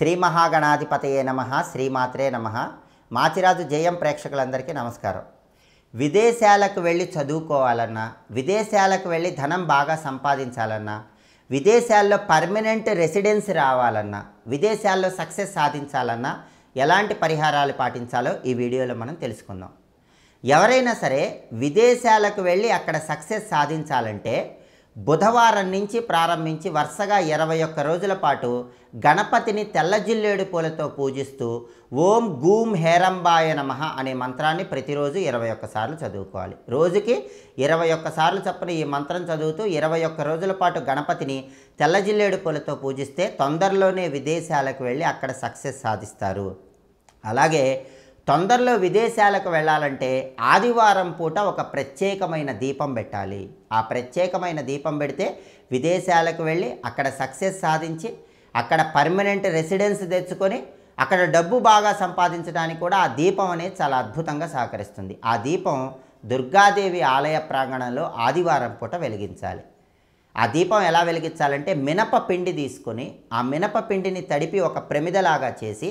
శ్రీ మహాగణాధిపతయే నమ శ్రీమాత్రే నమ మాచిరాజు జయం ప్రేక్షకులందరికీ నమస్కారం విదేశాలకు వెళ్ళి చదువుకోవాలన్నా విదేశాలకు వెళ్ళి ధనం బాగా సంపాదించాలన్నా విదేశాల్లో పర్మనెంట్ రెసిడెన్స్ రావాలన్నా విదేశాల్లో సక్సెస్ సాధించాలన్నా ఎలాంటి పరిహారాలు పాటించాలో ఈ వీడియోలో మనం తెలుసుకుందాం ఎవరైనా సరే విదేశాలకు వెళ్ళి అక్కడ సక్సెస్ సాధించాలంటే బుధవారం నుంచి ప్రారంభించి వరుసగా ఇరవై ఒక్క రోజుల పాటు గణపతిని తెల్లజిల్లేడు పూలతో పూజిస్తూ ఓం గూం హేరంబాయ నమ అనే మంత్రాన్ని ప్రతిరోజు ఇరవై ఒక్కసార్లు చదువుకోవాలి రోజుకి ఇరవై ఒక్కసార్లు చెప్పని ఈ మంత్రం చదువుతూ ఇరవై ఒక్క రోజుల పాటు గణపతిని తెల్లజిల్లేడు పూలతో పూజిస్తే తొందరలోనే విదేశాలకు వెళ్ళి అక్కడ సక్సెస్ సాధిస్తారు అలాగే తొందరలో విదేశాలకు వెళ్ళాలంటే ఆదివారం పూట ఒక ప్రత్యేకమైన దీపం పెట్టాలి ఆ ప్రత్యేకమైన దీపం పెడితే విదేశాలకు వెళ్ళి అక్కడ సక్సెస్ సాధించి అక్కడ పర్మనెంట్ రెసిడెన్స్ తెచ్చుకొని అక్కడ డబ్బు బాగా సంపాదించడానికి కూడా ఆ దీపం అనేది చాలా అద్భుతంగా సహకరిస్తుంది ఆ దీపం దుర్గాదేవి ఆలయ ప్రాంగణంలో ఆదివారం పూట వెలిగించాలి ఆ దీపం ఎలా వెలిగించాలంటే మినప పిండి తీసుకొని ఆ మినప పిండిని తడిపి ఒక ప్రమిదలాగా చేసి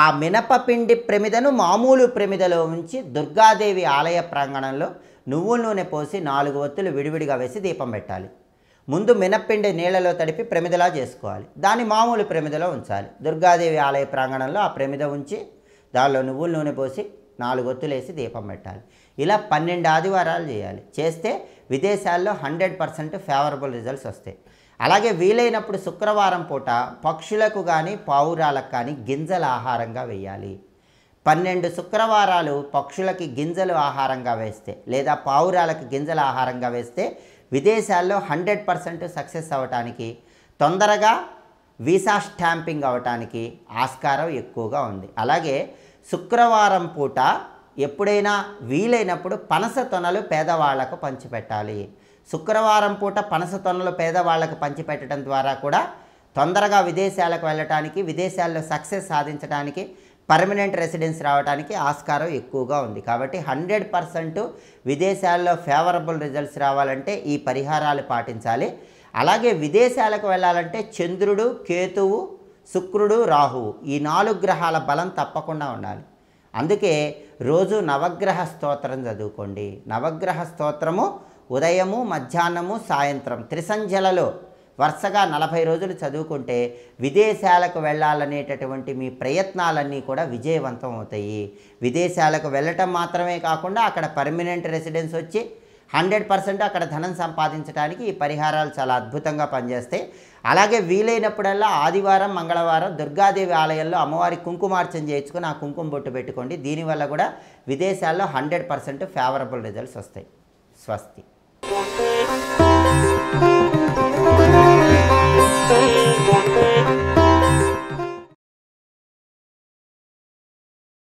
ఆ మినపపిండి ప్రమిదను మామూలు ప్రమిదలో ఉంచి దుర్గాదేవి ఆలయ ప్రాంగణంలో నువ్వుల నూనె పోసి నాలుగు ఒత్తులు విడివిడిగా వేసి దీపం పెట్టాలి ముందు మినప్పిండి నీళ్ళలో తడిపి ప్రమిదలా చేసుకోవాలి దాన్ని మామూలు ప్రమిదలో ఉంచాలి దుర్గాదేవి ఆలయ ప్రాంగణంలో ఆ ప్రమిద ఉంచి దానిలో నువ్వుల నూనె పోసి నాలుగు ఒత్తులేసి దీపం పెట్టాలి ఇలా పన్నెండు ఆదివారాలు చేయాలి చేస్తే విదేశాల్లో హండ్రెడ్ పర్సెంట్ ఫేవరబుల్ రిజల్ట్స్ వస్తాయి అలాగే వీలైనప్పుడు శుక్రవారం పూట పక్షులకు కానీ పావురాలకు కానీ గింజల ఆహారంగా వేయాలి పన్నెండు శుక్రవారాలు పక్షులకి గింజలు ఆహారంగా వేస్తే లేదా పావురాలకు గింజల ఆహారంగా వేస్తే విదేశాల్లో హండ్రెడ్ పర్సెంట్ సక్సెస్ అవ్వటానికి తొందరగా వీసా స్టాంపింగ్ అవ్వటానికి ఆస్కారం ఎక్కువగా ఉంది అలాగే శుక్రవారం పూట ఎప్పుడైనా వీలైనప్పుడు పనస తొనలు పేదవాళ్లకు పంచిపెట్టాలి శుక్రవారం పూట పనస తొనలు పేదవాళ్లకు పంచిపెట్టడం ద్వారా కూడా తొందరగా విదేశాలకు వెళ్ళటానికి విదేశాల్లో సక్సెస్ సాధించడానికి పర్మనెంట్ రెసిడెన్స్ రావడానికి ఆస్కారం ఎక్కువగా ఉంది కాబట్టి హండ్రెడ్ పర్సెంట్ విదేశాల్లో ఫేవరబుల్ రిజల్ట్స్ రావాలంటే ఈ పరిహారాలు పాటించాలి అలాగే విదేశాలకు వెళ్ళాలంటే చంద్రుడు కేతువు శుక్రుడు రాహువు ఈ నాలుగు గ్రహాల బలం తప్పకుండా ఉండాలి అందుకే రోజు నవగ్రహ స్తోత్రం చదువుకోండి నవగ్రహ స్తోత్రము ఉదయము మధ్యాహ్నము సాయంత్రం త్రిసంధ్యలలో వరుసగా నలభై రోజులు చదువుకుంటే విదేశాలకు వెళ్ళాలనేటటువంటి మీ ప్రయత్నాలన్నీ కూడా విజయవంతం అవుతాయి విదేశాలకు వెళ్ళటం మాత్రమే కాకుండా అక్కడ పర్మనెంట్ రెసిడెన్స్ వచ్చి హండ్రెడ్ పర్సెంట్ అక్కడ ధనం సంపాదించడానికి ఈ పరిహారాలు చాలా అద్భుతంగా పనిచేస్తాయి అలాగే వీలైనప్పుడల్లా ఆదివారం మంగళవారం దుర్గాదేవి ఆలయంలో అమ్మవారి కుంకుమార్చన చేయించుకుని ఆ కుంకుమ బొట్టు పెట్టుకోండి దీనివల్ల కూడా విదేశాల్లో హండ్రెడ్ పర్సెంట్ ఫేవరబుల్ రిజల్ట్స్ వస్తాయి స్వస్తి Oh,